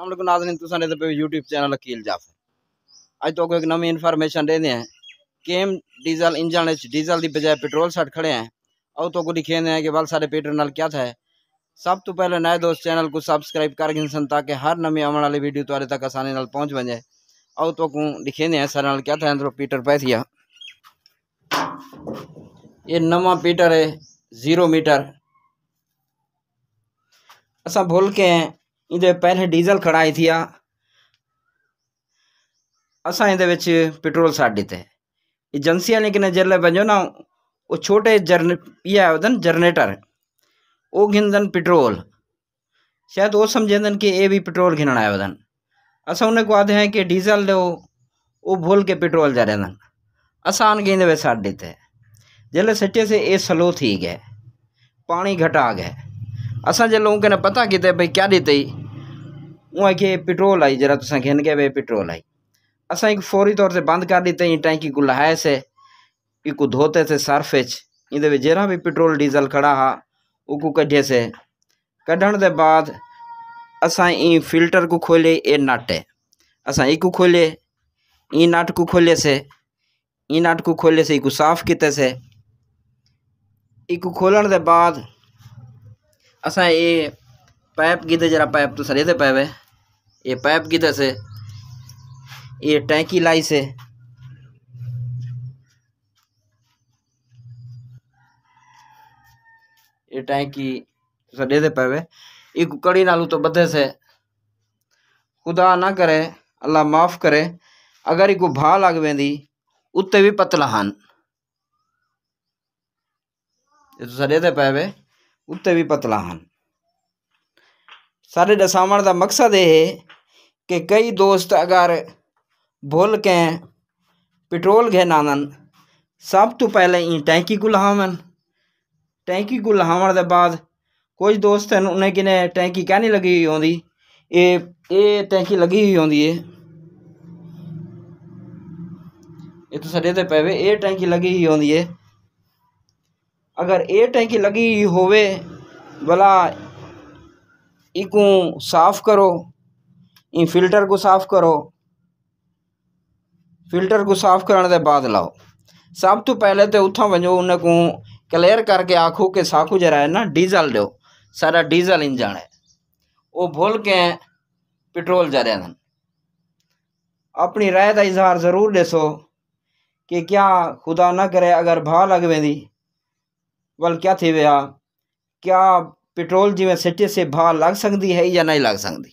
असल नाजन तुम तो यूट्यूब चैनल अकील जाफर अज तो एक नवी इन्फॉर्मेशन दे दें केम डीजल इंजन डीजल की बजाय पेट्रोल सट खड़े हैं और तो लिखे दे कि वाल सारे पेट्रोल नाल क्या था सब तो पहले नए दोस्त चैनल को सबसक्राइब कर गए सन ताकि हर नवी आने वाली वीडियो तुरे तक आसानी नाल पहुँच बजे और तो लिखे दे सारे नाल क्या था अंदरों पीटर पैथिया ये नवा पीटर है ज़ीरो मीटर असा भूल के हैं इन पहले डीजल खड़ाई थी असा इन पेट्रोल छाड़ दिते एजेंसियाँ लेकिन जल्द बजो ना वो छोटे जरने ये आयोदन जनरेटर वो घिनदन पेट्रोल शायद वो समझेंदन कि ये भी पेट्रोल घिनण आयोदन असा उन्हें को आते हैं कि डीजल दो वो भूल के पेट्रोल जा जरेंदन असान गेंद वे छाड़ दिते जल्द सच्चे से ये स्लो थी गए पानी घटा गए असा जल्द लोगों पता कि भाई क्या दी उहा के पेट्रोल आई जरा तुसा घिन हिन पेट्रोल आई अस एक फौरी तौर से बंद कर ॾितई टैंकी को से एक धोते से सर्फ इन जरा भी पेट्रोल डीज़ल खड़ा हा उको से कढण के बाद अस ई फिल्टर को खोले ए नट अस एक खोले ई नट को खोले से ई नट को खोले से एक साफ़ किते से एक खोलण के बाद असा ये पाइप गिदे जरा पाइप तो सरे से पैप है ये पाइप गिदे से ये टैंकी लाई से ये टैंकी सरे से पैप है ये कड़ी नालू तो बदे से खुदा ना करे अल्लाह माफ़ करे अगर इको भा लग वेंदी उत्ते भी पतला हन तो सड़े से पैवे वे उत्ते भी पतला हन साढ़े दसावण का मकसद ये है कि कई दोस्त अगर भूल के पेट्रोल घेन सब तो पहले ही टैंकी को लहावन टैंकी को लहावन के बाद कुछ दोस्त उन्हें कि टैंकी कह नहीं लगी हुई आँगी टैंकी लगी हुई आँगी है ये तो सड़े तो पे ये टैंकी लगी हुई आँगी है अगर ये टैंकी लगी हुई होला इको साफ़ करो इन फिल्टर को साफ़ करो फिल्टर को साफ़ करने के बाद लाओ सब तो पहले तो उथा वञो उन को क्लियर करके आखो कि साखू जरा है ना डीजल दो सारा डीजल इंजन है वो भूल के पेट्रोल जरिया दन अपनी राय का इजहार ज़रूर दसो कि क्या खुदा ना करे अगर भा लग वेंदी वल क्या थी वे क्या ਪੈਟਰੋਲ ਜਿਵੇਂ ਸਿੱਟੇ ਸੇ ਭਾਅ ਲੱਗ ਸਕਦੀ ਹੈ ਜਾਂ ਨਹੀਂ ਲੱਗ ਸਕਦੀ